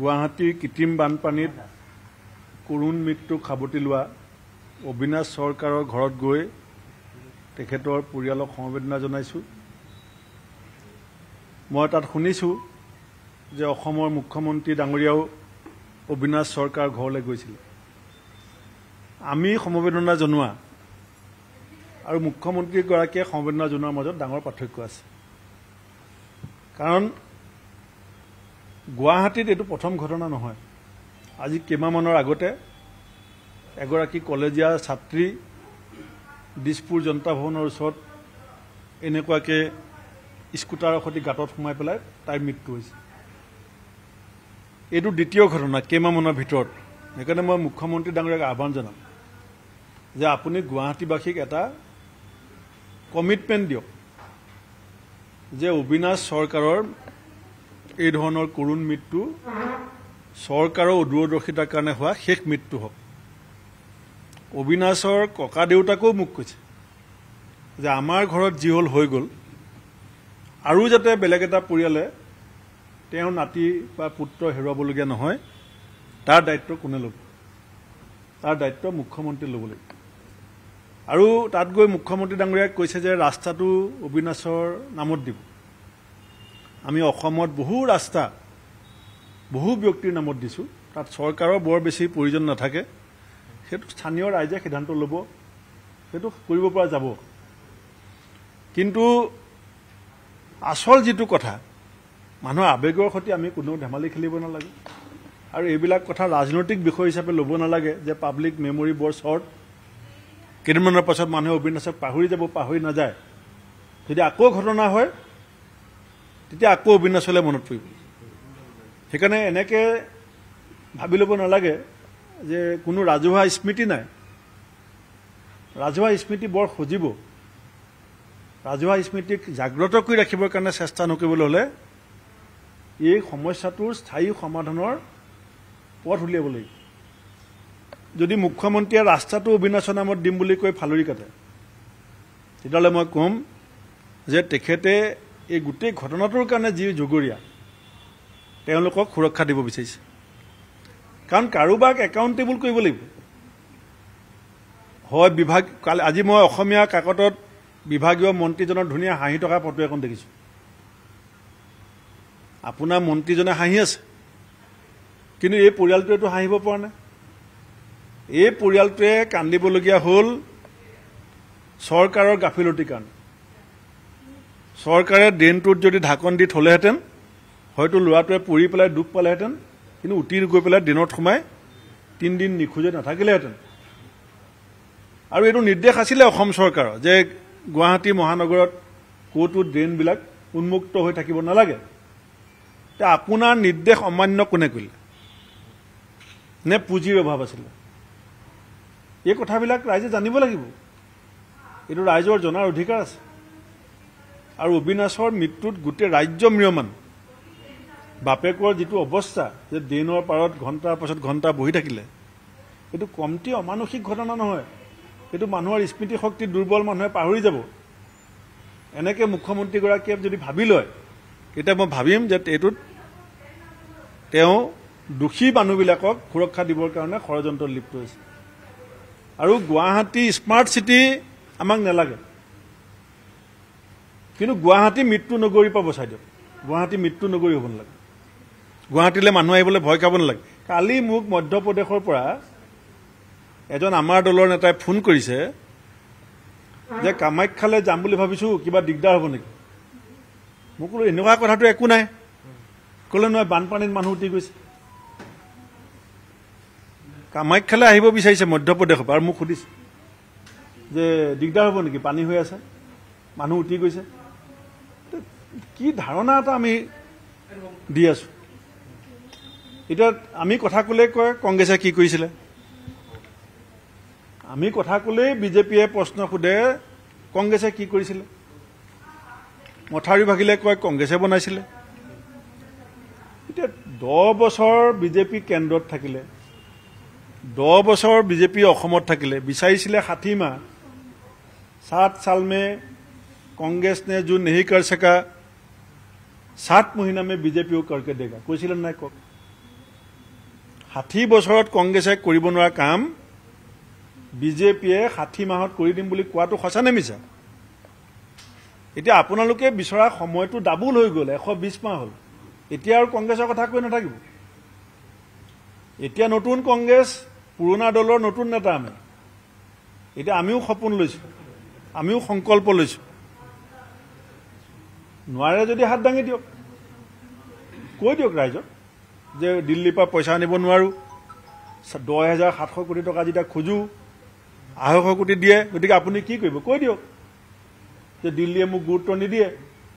গুৱাহাটীৰ কৃত্ৰিম বানপানীত কৰুণ মৃত্যু খাবতি লোৱা অবিনাশ চৰকাৰৰ ঘৰত গৈ তেখেতৰ পৰিয়ালক সমবেদনা জনাইছোঁ মই তাত শুনিছোঁ যে অসমৰ মুখ্যমন্ত্ৰী ডাঙৰীয়াও অবিনাশ চৰকাৰৰ ঘৰলৈ গৈছিল আমি সমবেদনা জনোৱা আৰু মুখ্যমন্ত্ৰীগৰাকীয়ে সমবেদনা জনোৱাৰ মাজত ডাঙৰ পাৰ্থক্য আছে কাৰণ গুৱাহাটীত এইটো প্ৰথম ঘটনা নহয় আজি কেইমাহমানৰ আগতে এগৰাকী কলেজীয়া ছাত্ৰী দিছপুৰ জনতা ভৱনৰ ওচৰত এনেকুৱাকৈ স্কুটাৰৰ সৈতে গাঁতত সোমাই পেলাই তাইৰ মৃত্যু হৈছে এইটো দ্বিতীয় ঘটনা কেইমাহমানৰ ভিতৰত সেইকাৰণে মই মুখ্যমন্ত্ৰী ডাঙৰীয়াক আহ্বান জনাম যে আপুনি গুৱাহাটীবাসীক এটা কমিটমেণ্ট দিয়ক যে অবিনাশ চৰকাৰৰ এই ধৰণৰ কৰুণ মৃত্যু চৰকাৰৰ দূৰদৰ্শিতাৰ কাৰণে হোৱা শেষ মৃত্যু হওক অবিনাশৰ ককা দেউতাকেও মোক কৈছে যে আমাৰ ঘৰত যি হ'ল হৈ গ'ল আৰু যাতে বেলেগ এটা পৰিয়ালে তেওঁ নাতি বা পুত্ৰ হেৰুৱাবলগীয়া নহয় তাৰ দায়িত্ব কোনে ল'ব তাৰ দায়িত্ব মুখ্যমন্ত্ৰীয়ে ল'ব লাগিব আৰু তাত গৈ মুখ্যমন্ত্ৰী ডাঙৰীয়াই কৈছে যে ৰাস্তাটো অবিনাশৰ নামত দিব আমি অসমত বহু ৰাস্তা বহু ব্যক্তিৰ নামত দিছোঁ তাত চৰকাৰৰ বৰ বেছি প্ৰয়োজন নাথাকে সেইটো স্থানীয় ৰাইজে সিদ্ধান্ত ল'ব সেইটো কৰিব পৰা যাব কিন্তু আচল যিটো কথা মানুহৰ আৱেগৰ সৈতে আমি কোনো ধেমালি খেলিব নালাগে আৰু এইবিলাক কথা ৰাজনৈতিক বিষয় হিচাপে ল'ব নালাগে যে পাব্লিক মেমৰি বৰ শ্বৰ্ট কেইদিনমানৰ পাছত মানুহে অবিনাশক পাহৰি যাব পাহৰি নাযায় যদি আকৌ ঘটনা হয় তেতিয়া আকৌ অবিনাশলৈ মনত পৰিব সেইকাৰণে এনেকৈ ভাবি ল'ব নালাগে যে কোনো ৰাজহুৱা স্মৃতি নাই ৰাজহুৱা স্মৃতি বৰ সজীৱ ৰাজহুৱা স্মৃতিক জাগ্ৰত কৰি ৰাখিবৰ কাৰণে চেষ্টা নকৰিবলৈ হ'লে এই সমস্যাটোৰ স্থায়ী সমাধানৰ পথ উলিয়াব লাগিব যদি মুখ্যমন্ত্ৰীয়ে ৰাস্তাটো অবিনাশৰ নামত দিম বুলি কৈ ফালৰি কাটে তেতিয়াহ'লে মই ক'ম যে তেখেতে এই গোটেই ঘটনাটোৰ কাৰণে যি জগৰীয়া তেওঁলোকক সুৰক্ষা দিব বিচাৰিছে কাৰণ কাৰোবাক একাউণ্টেবল কৰিব লাগিব হয় বিভাগ কালি আজি মই অসমীয়া কাকতত বিভাগীয় মন্ত্ৰীজনৰ ধুনীয়া হাঁহি থকা ফটো এখন দেখিছোঁ আপোনাৰ মন্ত্ৰীজনে হাঁহি আছে কিন্তু এই পৰিয়ালটোৱেতো হাঁহিব পৰা নাই এই পৰিয়ালটোৱে কান্দিবলগীয়া হ'ল চৰকাৰৰ গাফিলতিৰ কাৰণে চৰকাৰে ড্ৰেইনটোত যদি ঢাকন দি থলেহেঁতেন হয়তো ল'ৰাটোৱে পৰি পেলাই দুখ পালেহেঁতেন কিন্তু উটি গৈ পেলাই ড্ৰেইনত সোমাই তিনিদিন নিখোজে নাথাকিলেহেঁতেন আৰু এইটো নিৰ্দেশ আছিলে অসম চৰকাৰৰ যে গুৱাহাটী মহানগৰত ক'তো ড্ৰেইনবিলাক উন্মুক্ত হৈ থাকিব নালাগে এতিয়া আপোনাৰ নিৰ্দেশ অমান্য কোনে কৰিলে নে পুঁজিৰ অভাৱ আছিলে এই কথাবিলাক ৰাইজে জানিব লাগিব এইটো ৰাইজৰ জনাৰ অধিকাৰ আছে আৰু অবিনাশৰ মৃত্যুত গোটেই ৰাজ্য ম্ৰিয়মান বাপেকৰ যিটো অৱস্থা যে ডেইনৰ পাৰত ঘণ্টাৰ পাছত ঘণ্টা বহি থাকিলে এইটো কমটি অমানসিক ঘটনা নহয় এইটো মানুহৰ স্মৃতিশক্তি দুৰ্বল মানুহে পাহৰি যাব এনেকৈ মুখ্যমন্ত্ৰীগৰাকীয়ে যদি ভাবি লয় তেতিয়া মই ভাবিম যে এইটোত তেওঁ দোষী মানুহবিলাকক সুৰক্ষা দিবৰ কাৰণে ষড়যন্ত্ৰ লিপ্ত হৈছে আৰু গুৱাহাটী স্মাৰ্ট চিটি আমাক নেলাগে কিন্তু গুৱাহাটী মৃত্যু নগৰী পাব চাই দিয়ক গুৱাহাটী মৃত্যু নগৰী হ'ব নালাগে গুৱাহাটীলৈ মানুহ আহিবলৈ ভয় খাব নালাগে কালি মোক মধ্যপ্ৰদেশৰ পৰা এজন আমাৰ দলৰ নেতাই ফোন কৰিছে যে কামাখ্যালৈ যাম বুলি ভাবিছোঁ কিবা দিগদাৰ হ'ব নেকি মোক ক'লো এনেকুৱা কথাটো একো নাই ক'লে নহয় বানপানীত মানুহ উঠি গৈছে কামাখ্যালৈ আহিব বিচাৰিছে মধ্যপ্ৰদেশৰ পৰা আৰু মোক সুধিছে যে দিগদাৰ হ'ব নেকি পানী হৈ আছে মানুহ উঠি গৈছে কি ধাৰণা এটা আমি দি আছো এতিয়া আমি কথা ক'লে কয় কংগ্ৰেছে কি কৰিছিলে আমি কথা ক'লেই বিজেপিয়ে প্ৰশ্ন সোধে কংগ্ৰেছে কি কৰিছিলে মথাউৰি ভাগিলে কয় কংগ্ৰেছে বনাইছিলে এতিয়া দহ বছৰ বিজেপি কেন্দ্ৰত থাকিলে দহ বছৰ বিজেপি অসমত থাকিলে বিচাৰিছিলে ষাঠি মাহ চাট চালমে কংগ্ৰেছ নে যোন নেহিকাৰ চেকা সাত মহিনা মে বিজেপিও কৰকে দেগা কৈছিল নাই কওক ষাঠি বছৰত কংগ্ৰেছে কৰিব নোৱাৰা কাম বিজেপিয়ে ষাঠি মাহত কৰি দিম বুলি কোৱাটো সঁচা নেমিছা এতিয়া আপোনালোকে বিচৰা সময়টো ডাবুল হৈ গ'ল এশ বিছ মাহ হ'ল এতিয়া আৰু কংগ্ৰেছৰ কথা কৈ নাথাকিব এতিয়া নতুন কংগ্ৰেছ পুৰণা দলৰ নতুন নেতা আমি এতিয়া আমিও সপোন লৈছোঁ আমিও সংকল্প লৈছোঁ নোৱাৰে যদি হাত দাঙি দিয়ক কৈ দিয়ক ৰাইজক যে দিল্লীৰ পৰা পইচা আনিব নোৱাৰোঁ দহ হেজাৰ সাতশ কোটি টকা যেতিয়া খোজোঁ আঢ়ৈশ কোটি দিয়ে গতিকে আপুনি কি কৰিব কৈ দিয়ক যে দিল্লীয়ে মোক গুৰুত্ব নিদিয়ে